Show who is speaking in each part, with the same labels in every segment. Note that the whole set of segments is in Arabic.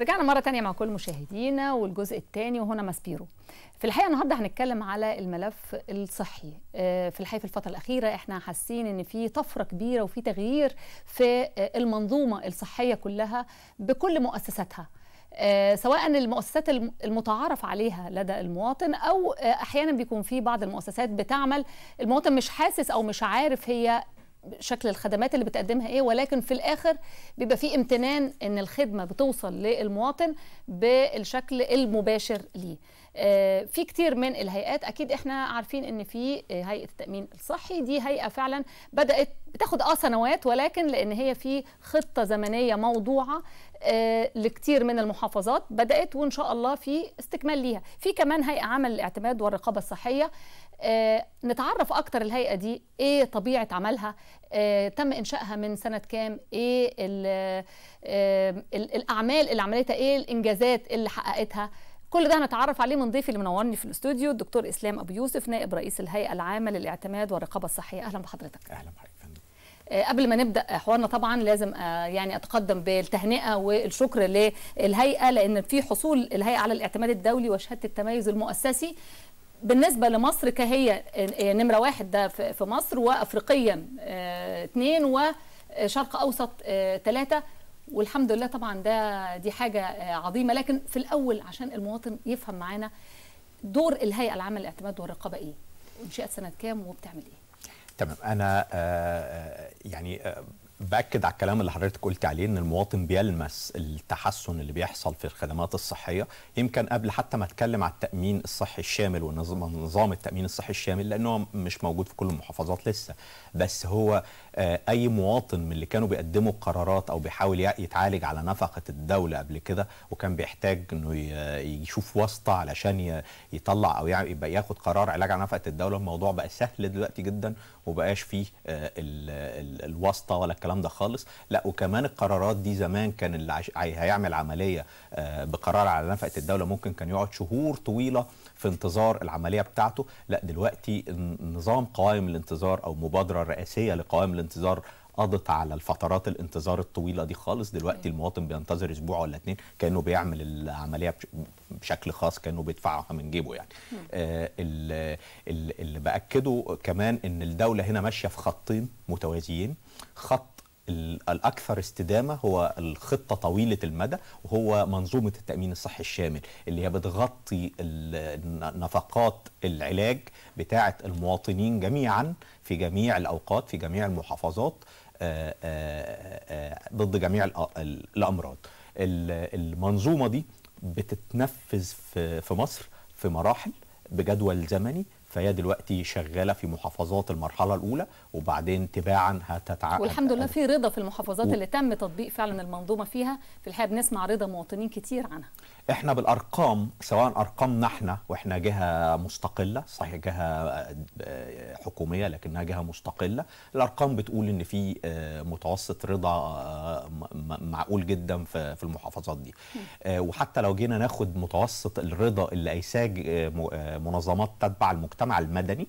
Speaker 1: رجعنا مرة تانية مع كل مشاهدينا والجزء الثاني وهنا ماسبيرو في الحقيقة النهاردة هنتكلم على الملف الصحي آه، في الحقيقة في الفترة الأخيرة احنا حاسين ان في طفرة كبيرة وفي تغيير في آه، المنظومة الصحية كلها بكل مؤسساتها آه، سواء المؤسسات المتعارف عليها لدى المواطن او احيانا بيكون في بعض المؤسسات بتعمل المواطن مش حاسس او مش عارف هي شكل الخدمات اللي بتقدمها ايه ولكن في الاخر بيبقى في امتنان ان الخدمه بتوصل للمواطن بالشكل المباشر ليه آه، في كتير من الهيئات اكيد احنا عارفين ان في آه، هيئه التامين الصحي دي هيئه فعلا بدات بتاخد اه سنوات ولكن لان هي في خطه زمنيه موضوعه آه، لكتير من المحافظات بدات وان شاء الله في استكمال ليها في كمان هيئه عمل الاعتماد والرقابه الصحيه آه، نتعرف اكتر الهيئه دي ايه طبيعه عملها آه، تم انشائها من سنه كام ايه الـ آه، الـ الاعمال اللي عملتها ايه الانجازات اللي حققتها كل ده هنتعرف عليه من ضيفي اللي منورني في الاستوديو الدكتور اسلام ابو يوسف نائب رئيس الهيئه العامه للاعتماد والرقابه الصحيه اهلا بحضرتك اهلا بحضرتك قبل ما نبدا حوارنا طبعا لازم يعني اتقدم بالتهنئه والشكر للهيئه لان في حصول الهيئه على الاعتماد الدولي وشهاده التميز المؤسسي بالنسبه لمصر كهي يعني نمره واحد ده في مصر وافريقيا اثنين آه، وشرق اوسط ثلاثه آه، والحمد لله طبعا ده دي حاجه آه، عظيمه لكن في الاول عشان المواطن يفهم معانا دور الهيئه العامه للاعتماد والرقابه ايه؟ انشئت سنه كام وبتعمل ايه؟
Speaker 2: تمام انا يعني باكد على الكلام اللي حضرتك قلت عليه ان المواطن بيلمس التحسن اللي بيحصل في الخدمات الصحيه يمكن قبل حتى ما اتكلم على التامين الصحي الشامل ونظام التامين الصحي الشامل لانه مش موجود في كل المحافظات لسه بس هو آه، اي مواطن من اللي كانوا بيقدموا قرارات او بيحاول يتعالج على نفقه الدوله قبل كده وكان بيحتاج انه يشوف واسطه علشان يطلع او يبقى ياخد قرار علاج على نفقه الدوله الموضوع بقى سهل دلوقتي جدا وبقاش فيه آه، الواسطه ولا الكلام الكلام ده خالص لا وكمان القرارات دي زمان كان اللي هيعمل عمليه آه، بقرار على نفقه الدوله ممكن كان يقعد شهور طويله في انتظار العمليه بتاعته لا دلوقتي نظام قوائم الانتظار او مبادره رئاسيه لقوائم الانتظار قضت على الفترات الانتظار الطويله دي خالص دلوقتي المواطن بينتظر اسبوع ولا اتنين كانه بيعمل العمليه بشكل خاص كانه بيدفعها من جيبه يعني آه اللي باكده كمان ان الدوله هنا ماشيه في خطين متوازيين خط الاكثر استدامه هو الخطه طويله المدى وهو منظومه التامين الصحي الشامل اللي هي بتغطي نفقات العلاج بتاعه المواطنين جميعا في جميع الاوقات في جميع المحافظات آه، آه، آه، ضد جميع الامراض المنظومه دي بتتنفذ في مصر في مراحل بجدول زمني فهي دلوقتي شغاله في محافظات المرحله الاولى وبعدين تباعا هتتعقد والحمد
Speaker 1: لله في رضا في المحافظات و... اللي تم تطبيق فعلا المنظومه فيها في الحقيقه بنسمع رضا مواطنين كتير عنها
Speaker 2: احنا بالارقام سواء ارقامنا احنا واحنا جهه مستقله صحيح جهه آه، حكوميه لكنها جهه مستقله الارقام بتقول ان في آه، متوسط رضا آه، معقول جدا في المحافظات دي وحتى لو جينا ناخد متوسط الرضا اللي ايساج منظمات تتبع المجتمع المجتمع المدني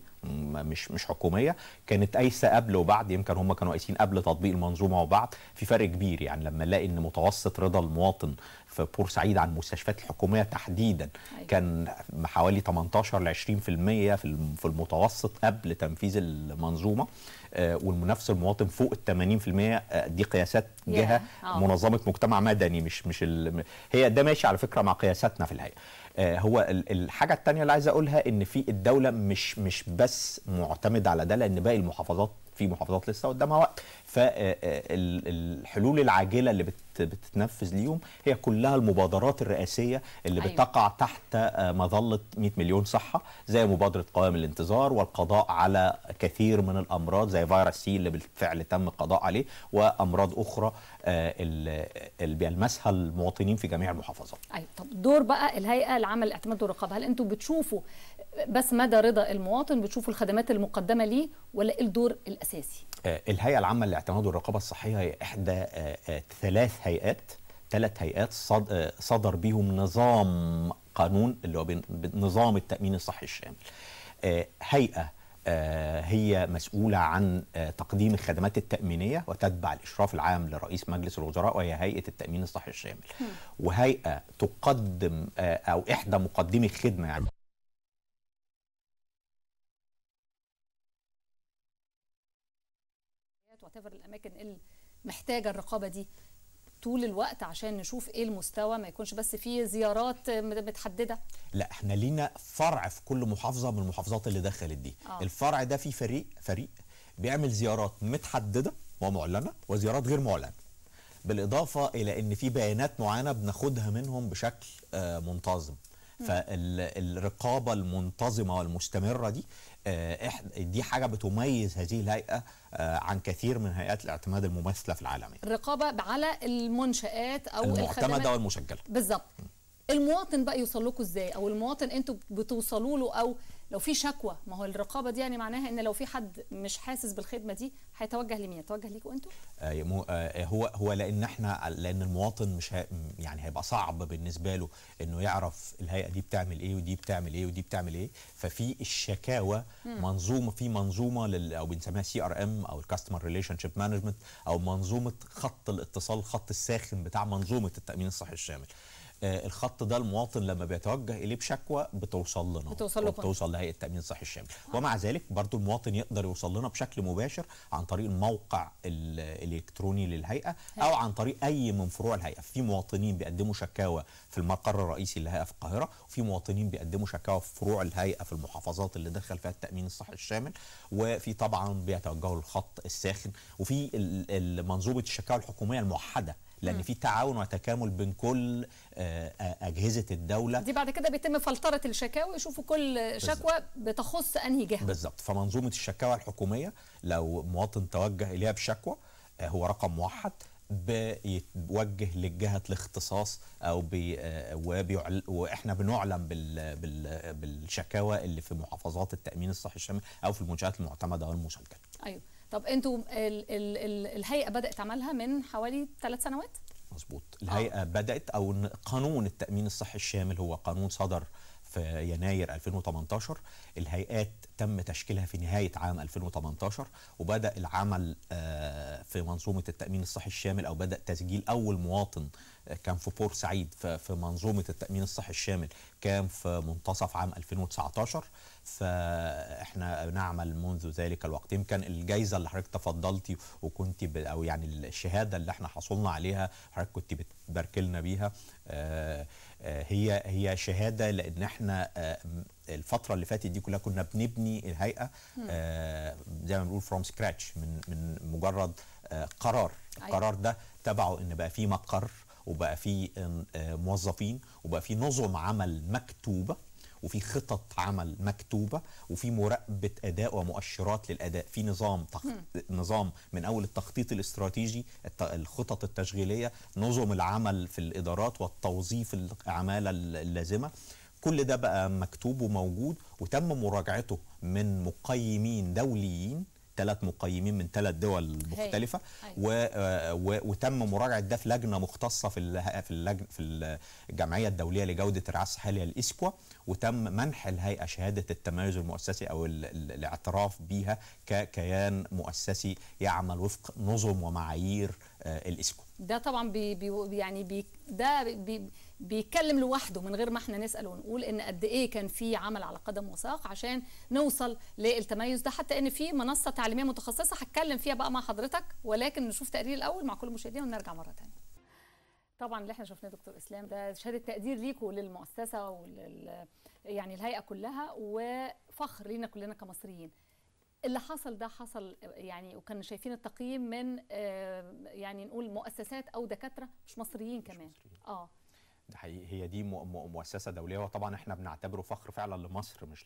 Speaker 2: مش مش حكوميه كانت قايسه قبل وبعد يمكن هم كانوا قايسين قبل تطبيق المنظومه وبعد في فرق كبير يعني لما نلاقي ان متوسط رضا المواطن في بورسعيد عن المستشفيات الحكوميه تحديدا أيوة. كان حوالي 18 ل 20% في في المتوسط قبل تنفيذ المنظومه آه، والمنافس المواطن فوق ال 80% آه، دي قياسات جهه آه. منظمه مجتمع مدني مش مش هي ده ماشي على فكره مع قياساتنا في الهيئه آه، هو الحاجه الثانيه اللي عايز اقولها ان في الدوله مش مش بس معتمد على ده لان باقي المحافظات في محافظات لسه قدامها وقت فالحلول آه، آه، العاجله اللي بتتنفذ ليهم هي كلها المبادرات الرئاسيه اللي أيوة. بتقع تحت آه، مظله 100 مليون صحه زي مبادره قوام الانتظار والقضاء على كثير من الامراض زي فيروس سي اللي بالفعل تم القضاء عليه وامراض اخرى اللي بيلمسها المواطنين في جميع المحافظات.
Speaker 1: ايوه طب دور بقى الهيئه العامه للاعتماد والرقابه هل انتم بتشوفوا بس مدى رضا المواطن بتشوف الخدمات المقدمه ليه ولا ايه الدور الاساسي؟
Speaker 2: آه، الهيئه العامه للاعتماد والرقابه الصحيه هي احدى آه، آه، ثلاث هيئات ثلاث هيئات صدر بيهم نظام قانون اللي هو نظام التامين الصحي الشامل. هيئه هي مسؤولة عن تقديم الخدمات التأمينية وتتبع الإشراف العام لرئيس مجلس الوزراء وهي هيئة التأمين الصحي الشامل وهيئة تقدم أو إحدى مقدمي الخدمة
Speaker 1: يعني وات الاماكن اللي محتاجه الرقابه دي طول الوقت عشان نشوف ايه المستوى ما يكونش بس في زيارات متحدده
Speaker 2: لا احنا لينا فرع في كل محافظه من المحافظات اللي دخلت دي آه. الفرع ده فيه فريق فريق بيعمل زيارات متحدده ومعلنه وزيارات غير معلنه بالاضافه الى ان في بيانات معينه بناخدها منهم بشكل آه، منتظم فالرقابه المنتظمه والمستمره دي آه، دي حاجه بتميز هذه الهيئه آه، عن كثير من هيئات الاعتماد الممثله في العالم يعني.
Speaker 1: الرقابه على المنشات او المعتمده والمسجله بالظبط المواطن بقى يوصل لكم ازاي او المواطن انتوا بتوصلوا له او لو في شكوى ما هو الرقابه دي يعني معناها ان لو في حد مش حاسس بالخدمه دي هيتوجه لمين هيتوجه ليكوا انتوا
Speaker 2: آه،, آه،, آه هو هو لان احنا لان المواطن مش يعني هيبقى صعب بالنسبه له انه يعرف الهيئه دي بتعمل ايه ودي بتعمل ايه ودي بتعمل ايه ففي الشكاوى منظومه في منظومه لل... او بنسميها سي ار ام او الكاستمر ريليشن شيب مانجمنت او منظومه خط الاتصال خط الساخن بتاع منظومه التامين الصحي الشامل آه، الخط ده المواطن لما بيتوجه اليه بشكوى بتوصل لنا بتوصل لكم بتوصل لهيئه التامين الصحي الشامل ومع ذلك برضو المواطن يقدر يوصل لنا بشكل مباشر عن طريق الموقع الالكتروني للهيئه هي. او عن طريق اي من فروع الهيئه في مواطنين بيقدموا شكاوى في المقر الرئيسي للهيئه في القاهره وفي مواطنين بيقدموا شكاوى في فروع الهيئه في المحافظات اللي دخل فيها التامين الصحي الشامل وفي طبعا بيتوجهوا للخط الساخن وفي منظومه الشكاوى الحكوميه الموحده لان م. في تعاون وتكامل بين كل آه، آه، اجهزه الدوله دي
Speaker 1: بعد كده بيتم فلتره الشكاوي يشوفوا كل شكوى بتخص انهي جهه
Speaker 2: بالظبط فمنظومه الشكاوى الحكوميه لو مواطن توجه اليها بشكوى آه، هو رقم موحد بيتوجه للجهه الاختصاص او بي وبيعل واحنا بنعلم بال بال بالشكاوى اللي في محافظات التامين الصحي الشامل او في المنشات المعتمده او المشاركه
Speaker 1: طب انتوا ال ال ال الهيئه بدات عملها من حوالي ثلاث سنوات مظبوط
Speaker 2: آه. الهيئه أوه. بدات او قانون التامين الصحي الشامل هو قانون صدر في يناير 2018 الهيئات تم تشكيلها في نهاية عام 2018 وبدأ العمل آه، في منظومة التأمين الصحي الشامل أو بدأ تسجيل أول مواطن كان في بورسعيد في منظومه التامين الصحي الشامل كان في منتصف عام 2019 فاحنا نعمل منذ ذلك الوقت يمكن الجائزه اللي حضرتك تفضلتي وكنت ب... او يعني الشهاده اللي احنا حصلنا عليها حضرتك كنت بتباركي لنا بيها آه، آه، هي هي شهاده لان احنا آه، الفتره اللي فاتت دي كلها كنا بنبني الهيئه زي ما بنقول فروم سكراتش من من مجرد قرار أيوة. القرار ده تبعه ان بقى في مقر وبقى في آه، موظفين وبقى في نظم عمل مكتوبه وفي خطط عمل مكتوبه وفي مراقبه اداء ومؤشرات للاداء في نظام تخ... نظام من اول التخطيط الاستراتيجي الت... الخطط التشغيليه نظم العمل في الادارات والتوظيف العماله اللازمه كل ده بقى مكتوب وموجود وتم مراجعته من مقيمين دوليين ثلاث مقيمين من ثلاث دول أيوة. مختلفه أيوة. و... آه، و... وتم مراجعه ده في لجنه مختصه في ال... في اللجنه في الجمعيه الدوليه لجوده الرعايه الصحيه الاسكوا وتم منح الهيئه شهاده التميز المؤسسي او ال... الاعتراف بها ككيان مؤسسي يعمل وفق نظم ومعايير آه، الاسكوا
Speaker 1: ده طبعا بي... بي... يعني بي... ده بي... بيتكلم لوحده من غير ما احنا نسال ونقول ان قد ايه كان في عمل على قدم وساق عشان نوصل للتميز ده حتى ان في منصه تعليميه متخصصه هتكلم فيها بقى مع حضرتك ولكن نشوف تقرير الاول مع كل المشاهدين ونرجع مره ثانيه طبعا اللي احنا شفناه دكتور اسلام ده شهاده تقدير ليكوا للمؤسسه ولل يعني الهيئه كلها وفخر لينا كلنا كمصريين اللي حصل ده حصل يعني وكنا شايفين التقييم من آه، يعني نقول مؤسسات او دكاتره مش مصريين كمان مش مصريين. اه
Speaker 2: حقيقي هي دي مؤسسه دوليه وطبعا احنا بنعتبره فخر فعلا لمصر مش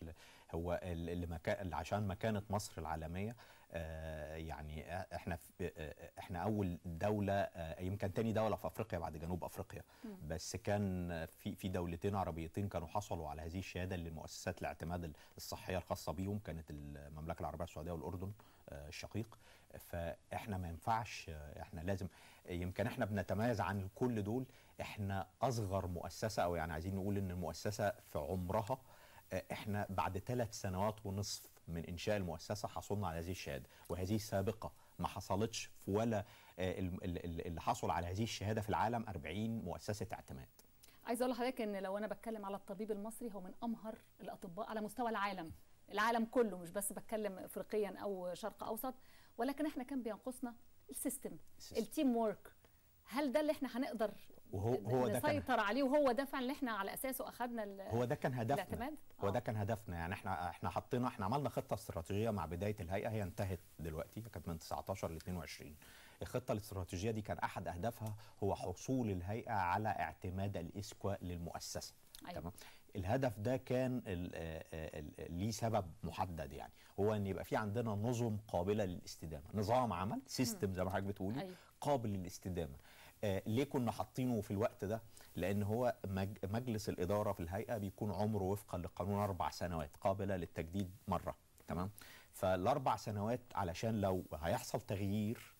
Speaker 2: هو اللي عشان مكانه مصر العالميه آه، يعني آه، احنا آه، احنا اول دوله يمكن تاني دوله في افريقيا بعد جنوب افريقيا بس كان في في دولتين عربيتين كانوا حصلوا على هذه الشهاده للمؤسسات الاعتماد الصحيه الخاصه بيهم كانت المملكه العربيه السعوديه والاردن الشقيق فاحنا ما ينفعش احنا لازم يمكن احنا بنتميز عن كل دول احنا اصغر مؤسسه او يعني عايزين نقول ان المؤسسه في عمرها احنا بعد ثلاث سنوات ونصف من انشاء المؤسسه حصلنا على هذه الشهاده وهذه سابقه ما حصلتش في ولا آه، اللي حصل على هذه الشهاده في العالم 40 مؤسسه اعتماد
Speaker 1: عايز اقول لحضرتك ان لو انا بتكلم على الطبيب المصري هو من امهر الاطباء على مستوى العالم العالم كله مش بس بتكلم افريقيا او شرق اوسط ولكن احنا كان بينقصنا السيستم التيم وورك هل ده اللي احنا هنقدر
Speaker 2: وهو هو نسيطر
Speaker 1: عليه وهو ده فعلا اللي احنا على اساسه اخذنا هو
Speaker 2: ده كان هدفنا الاعتماد؟ هو ده آه. كان هدفنا يعني احنا احنا حطينا احنا عملنا خطه استراتيجيه مع بدايه الهيئه هي انتهت دلوقتي كانت من 19 ل 22 الخطه الاستراتيجيه دي كان احد اهدافها هو حصول الهيئه على اعتماد الاسكوا للمؤسسه أيوة. تمام الهدف ده كان آه، ليه سبب محدد يعني هو ان يبقى في عندنا نظم قابله للاستدامه نظام عمل سيستم زي ما حضرتك بتقولي أيوة. قابل للاستدامه آه، ليه كنا حاطينه في الوقت ده لان هو مجلس الاداره في الهيئه بيكون عمره وفقا للقانون اربع سنوات قابله للتجديد مره تمام فالاربع سنوات علشان لو هيحصل تغيير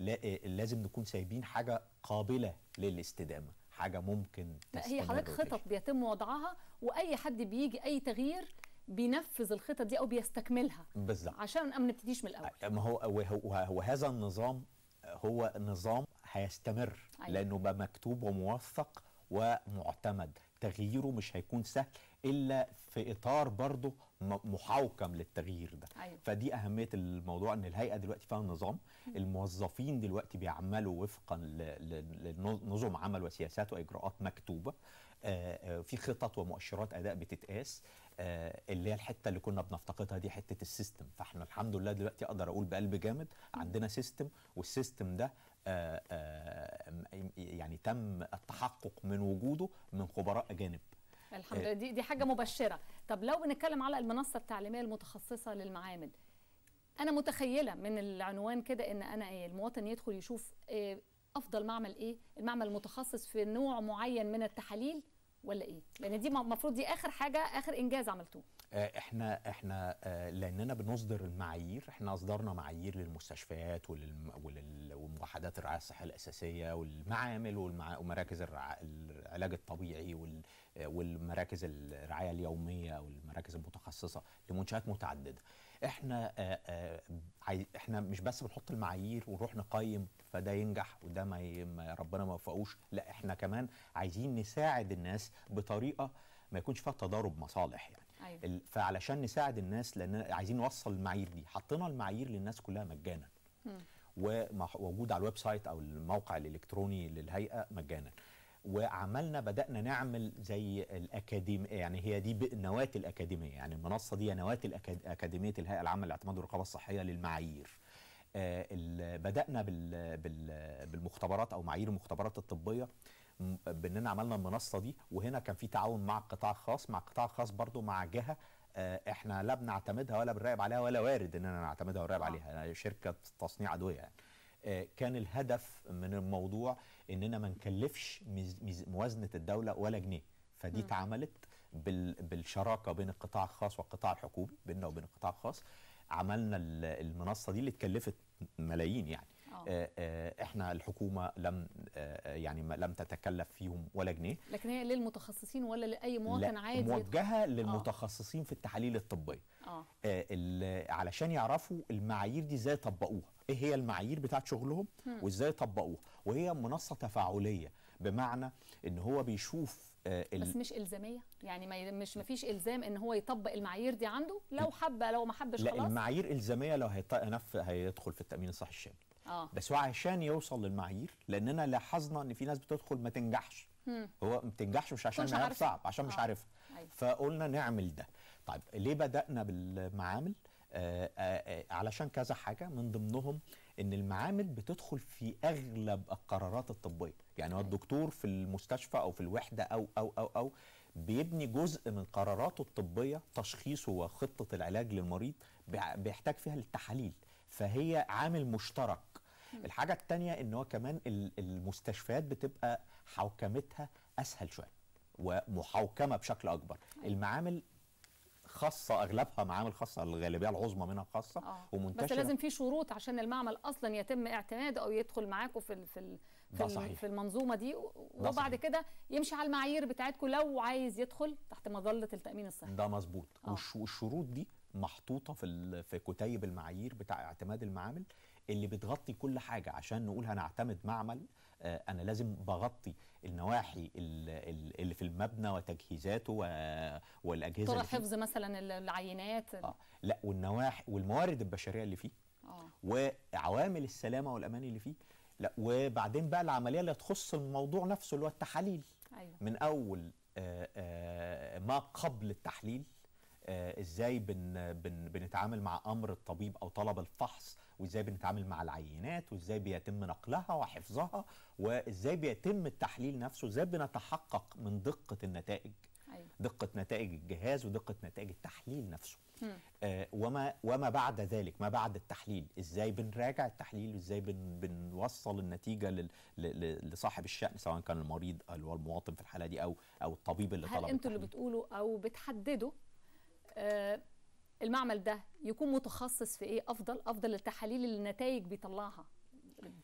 Speaker 2: آه، لازم نكون سايبين حاجه قابله للاستدامه حاجه ممكن تستمر هي حضرتك خطط
Speaker 1: بيتم وضعها واي حد بيجي اي تغيير بينفذ الخطط دي او بيستكملها بالظبط عشان ما نبتديش من الاول
Speaker 2: آه، ما هو وهذا النظام هو نظام هيستمر أيوة. لانه بقى مكتوب وموثق ومعتمد تغييره مش هيكون سهل الا في اطار برضه محوكم للتغيير ده أيوة. فدي اهميه الموضوع ان الهيئه دلوقتي فيها نظام الموظفين دلوقتي بيعملوا وفقا لنظم عمل وسياسات واجراءات مكتوبه آه، آه، في خطط ومؤشرات اداء بتتقاس آه، اللي هي الحته اللي كنا بنفتقدها دي حته السيستم فاحنا الحمد لله دلوقتي اقدر اقول بقلب جامد عندنا سيستم والسيستم ده آه، آه، يعني تم التحقق من وجوده من خبراء أجانب
Speaker 1: الحمد آه، لله دي دي حاجه مبشره طب لو بنتكلم على المنصه التعليميه المتخصصه للمعامل انا متخيله من العنوان كده ان انا ايه المواطن يدخل يشوف إيه افضل معمل ايه المعمل المتخصص في نوع معين من التحاليل ولا ايه لان دي المفروض دي اخر حاجه اخر انجاز عملتوه
Speaker 2: آه، احنا احنا آه، لاننا بنصدر المعايير احنا اصدرنا معايير للمستشفيات وللم الرعايه الصحيه الاساسيه والمعامل ومراكز العلاج الطبيعي والمراكز الرعايه اليوميه والمراكز المتخصصه لمنشات متعدده احنا آه، احنا مش بس بنحط المعايير ونروح نقيم فده ينجح وده ما ربنا ما وفقوش لا احنا كمان عايزين نساعد الناس بطريقه ما يكونش فيها تضارب مصالح يعني أيوة. فعلشان نساعد الناس لان عايزين نوصل المعايير دي حطينا المعايير للناس كلها مجانا وموجود على الويب سايت او الموقع الالكتروني للهيئه مجانا وعملنا بدأنا نعمل زي الأكاديمية يعني هي دي نواة الأكاديمية يعني المنصة دي نواة أكاديمية الهيئة العامة للاعتماد والرقابة الصحية للمعايير آه بدأنا بال بال بالمختبرات أو معايير المختبرات الطبية باننا عملنا المنصه دي وهنا كان في تعاون مع القطاع الخاص مع القطاع الخاص برضو مع جهه آه، احنا لا بنعتمدها ولا بنراقب عليها ولا وارد اننا نعتمدها ونراقب آه. عليها يعني شركه تصنيع ادويه يعني آه، كان الهدف من الموضوع اننا ما نكلفش موازنه الدوله ولا جنيه فدي اتعملت بالشراكه بين القطاع الخاص والقطاع الحكومي بيننا وبين القطاع الخاص عملنا المنصه دي اللي اتكلفت ملايين يعني آه. آه، آه، احنا الحكومه لم يعني لم تتكلف فيهم ولا جنيه
Speaker 1: لكن هي للمتخصصين ولا لاي مواطن لا عادي
Speaker 2: موجهه للمتخصصين في التحاليل الطبيه اه علشان يعرفوا المعايير دي ازاي طبقوها ايه هي المعايير بتاعت شغلهم وازاي طبقوها وهي منصه تفاعليه بمعنى ان هو بيشوف بس
Speaker 1: مش الزاميه يعني ما مش ما فيش الزام ان هو يطبق المعايير دي عنده لو حب لو ما حبش خلاص لا المعايير
Speaker 2: الزاميه لو هيدخل في التامين الصحي الشامل آه. بس هو عشان يوصل للمعايير لاننا لاحظنا ان في ناس بتدخل ما تنجحش مم. هو ما بتنجحش مش عشان المعيار صعب عشان آه. مش عارفها أيوة. فقلنا نعمل ده طيب ليه بدانا بالمعامل آآ آه، آآ آه، آه، علشان كذا حاجه من ضمنهم ان المعامل بتدخل في اغلب القرارات الطبيه يعني هو أيوة. الدكتور في المستشفى او في الوحده او او او او بيبني جزء من قراراته الطبيه تشخيصه وخطه العلاج للمريض بيحتاج فيها للتحاليل فهي عامل مشترك الحاجه التانية ان هو كمان المستشفيات بتبقى حوكمتها اسهل شويه ومحوكمه بشكل اكبر أيوة. المعامل خاصه اغلبها معامل خاصه الغالبيه العظمى منها خاصه آه. ومنتشره بس لازم
Speaker 1: في شروط عشان المعمل اصلا يتم اعتماده او يدخل معاكم في في في, صحيح. في المنظومه دي وبعد كده يمشي على المعايير بتاعتكم لو عايز يدخل تحت مظله التامين الصحي
Speaker 2: ده مظبوط آه. والشروط دي محطوطه في في كتيب المعايير بتاع اعتماد المعامل اللي بتغطي كل حاجه عشان نقول هنعتمد معمل آه، انا لازم بغطي النواحي اللي في المبنى وتجهيزاته والاجهزه طرق حفظ
Speaker 1: مثلا العينات آه.
Speaker 2: لا والنواحي والموارد البشريه اللي فيه آه. وعوامل السلامه والامان اللي فيه لا وبعدين بقى العمليه اللي تخص الموضوع نفسه اللي هو التحاليل أيوة. من اول آه، آه، ما قبل التحليل ازاي بن بن بنتعامل مع امر الطبيب او طلب الفحص وازاي بنتعامل مع العينات وازاي بيتم نقلها وحفظها وازاي بيتم التحليل نفسه ازاي بنتحقق من دقه النتائج أيوة. دقه نتائج الجهاز ودقه نتائج التحليل نفسه آه وما وما بعد ذلك ما بعد التحليل ازاي بنراجع التحليل وازاي بن بنوصل النتيجه لل لصاحب الشأن سواء كان المريض اللي هو المواطن في الحاله دي او او الطبيب اللي طلب هل انتوا
Speaker 1: اللي بتقولوا او بتحددوا آه المعمل ده يكون متخصص في ايه افضل افضل التحاليل اللي النتائج بيطلعها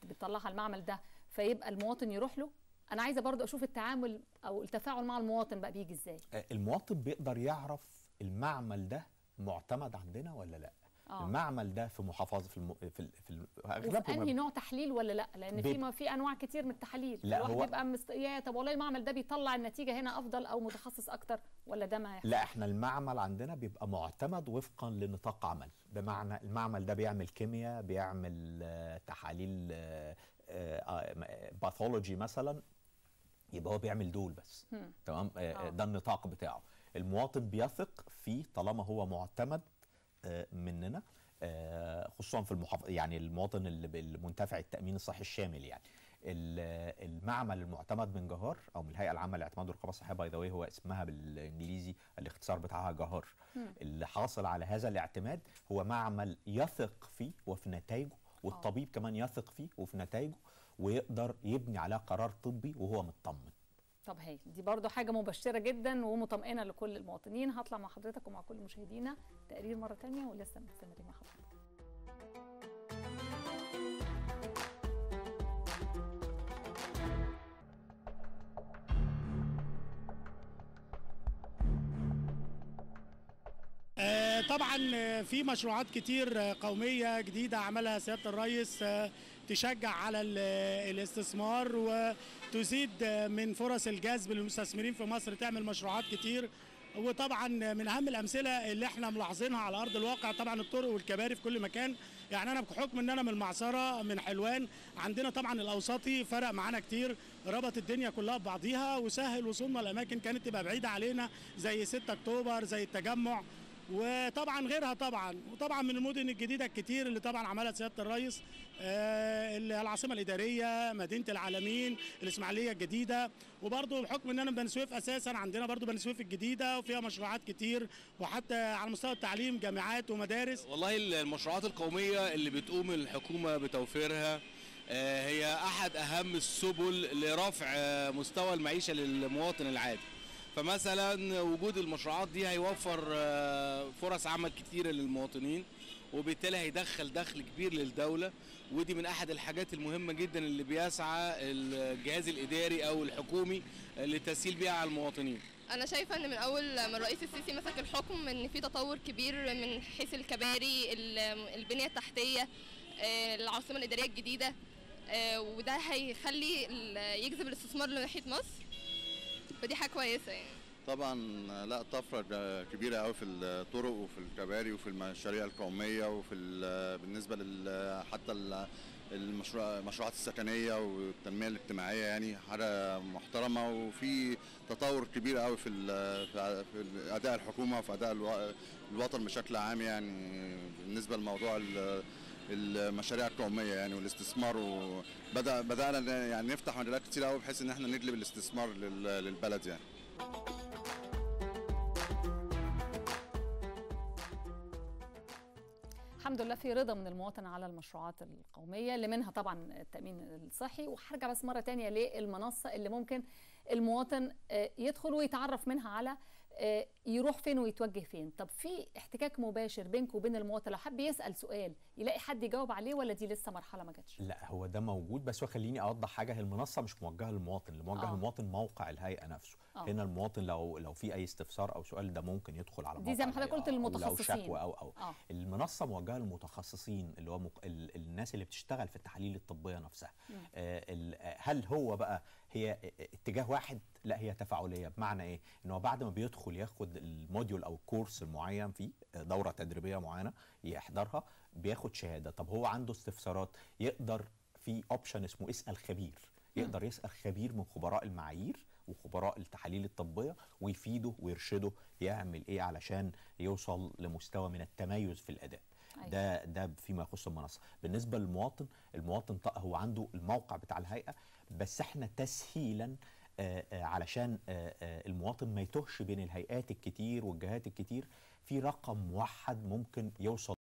Speaker 1: بيطلعها المعمل ده فيبقى المواطن يروح له انا عايزه برضو اشوف التعامل او التفاعل مع المواطن بقى بيجي ازاي
Speaker 2: آه، المواطن بيقدر يعرف المعمل ده معتمد عندنا ولا لا آه. المعمل ده في محافظه في الم... في, ال... في ال... اغلبهم انهي نوع
Speaker 1: تحليل ولا لا لان بي... في ما في انواع كتير من التحاليل لا الواحد هو... بيبقى مست... يا طب والله المعمل ده بيطلع النتيجه هنا افضل او متخصص اكتر ولا ده ما يحل. لا
Speaker 2: احنا المعمل عندنا بيبقى معتمد وفقا لنطاق عمل بمعنى المعمل ده بيعمل كيمياء بيعمل آه، تحاليل باثولوجي آه، آه، مثلا يبقى هو بيعمل دول بس تمام ده النطاق بتاعه المواطن بيثق فيه طالما هو معتمد آه، مننا آه، خصوصا في المحافظ يعني المواطن المنتفع التامين الصحي الشامل يعني المعمل المعتمد من جهار او من الهيئه العامه للاعتماد والرقابه الصحيه باي ذا هو اسمها بالانجليزي الاختصار بتاعها جهار اللي حاصل على هذا الاعتماد هو معمل يثق فيه وفي نتائجه والطبيب آه. كمان يثق فيه وفي نتائجه ويقدر يبني عليها قرار طبي وهو مطمن
Speaker 1: طب هاي دي برضو حاجة مبشرة جدا ومطمئنة لكل المواطنين هطلع مع حضرتك ومع كل مشاهدينا تقرير مرة تانية ولسه مستمرين مع حضرتك
Speaker 2: آه، طبعا آه، في مشروعات كتير آه، قومية جديدة عملها سيادة الرئيس تشجع على الاستثمار وتزيد من فرص الجذب للمستثمرين في مصر تعمل مشروعات كتير وطبعا من اهم الامثله اللي احنا ملاحظينها على ارض الواقع طبعا الطرق والكباري في كل مكان يعني انا بحكم ان انا من المعصره من حلوان عندنا طبعا الاوساطي فرق معانا كتير ربط الدنيا كلها ببعضيها وسهل وصولنا لاماكن كانت تبقى بعيده علينا زي 6 اكتوبر زي التجمع وطبعا غيرها طبعا وطبعا من المدن الجديده الكتير اللي طبعا عملها سياده الرئيس آه، العاصمه الاداريه مدينه العالمين الاسماعيليه الجديده وبرده بحكم ان انا بني سويف اساسا عندنا برضه بني سويف الجديده وفيها مشروعات كتير وحتى على مستوى التعليم جامعات ومدارس والله المشروعات القوميه اللي بتقوم الحكومه بتوفيرها آه، هي احد اهم السبل لرفع آه، مستوى المعيشه للمواطن العادي فمثلا وجود المشروعات دي هيوفر آه، فرص عمل كتيره للمواطنين وبالتالي هيدخل دخل كبير للدوله ودي من احد الحاجات المهمه جدا اللي بيسعى الجهاز الاداري او الحكومي للتسهيل بيها على المواطنين
Speaker 1: انا شايفه ان من اول ما الرئيس السيسي مسك الحكم ان في تطور كبير من حيث الكباري البنيه التحتيه آه، العاصمه الاداريه الجديده آه، وده هيخلي يجذب الاستثمار لناحيه مصر فدي حاجه كويسه يعني طبعا لا طفره كبيره قوي في الطرق وفي الكباري وفي المشاريع القوميه وفي بالنسبه حتى المشروعات السكنيه والتنميه الاجتماعيه يعني حاجه محترمه وفي تطور كبير قوي في, في اداء الحكومه وفي اداء الوطن بشكل عام يعني بالنسبه لموضوع المشاريع القوميه يعني والاستثمار وبدا بدانا يعني نفتح مجالات كتير قوي بحيث ان احنا نجلب الاستثمار للبلد يعني الحمد لله في رضا من المواطن على المشروعات القوميه اللي منها طبعا التامين الصحي وهرجع بس مره تانية للمنصه اللي ممكن المواطن آه، يدخل ويتعرف منها على آه، يروح فين ويتوجه فين طب في احتكاك مباشر بينك وبين المواطن لو حب يسال سؤال يلاقي حد يجاوب عليه ولا دي لسه مرحله ما جاتش
Speaker 2: لا هو ده موجود بس خليني اوضح حاجه المنصه مش موجهه للمواطن اللي موجه آه. للمواطن موقع الهيئه نفسه أوه. هنا المواطن لو لو في اي استفسار او سؤال ده ممكن يدخل على دي زي ما حضرتك
Speaker 1: قلت للمتخصصين او شكوى او او أوه. آه.
Speaker 2: المنصه موجهه للمتخصصين اللي هو مق... ال... الناس اللي بتشتغل في التحاليل الطبيه نفسها آه ال... هل هو بقى هي اتجاه واحد لا هي تفاعليه بمعنى ايه ان هو بعد ما بيدخل ياخد الموديول او الكورس المعين فيه دوره تدريبيه معينه يحضرها بياخد شهاده طب هو عنده استفسارات يقدر في اوبشن اسمه اسال خبير يقدر يسال خبير من خبراء المعايير وخبراء التحاليل الطبيه ويفيده ويرشده يعمل ايه علشان يوصل لمستوى من التميز في الاداء أيوة. ده ده فيما يخص المنصه بالنسبه للمواطن المواطن هو عنده الموقع بتاع الهيئه بس احنا تسهيلا علشان المواطن ما يتوهش بين الهيئات الكتير والجهات الكتير في رقم موحد ممكن يوصل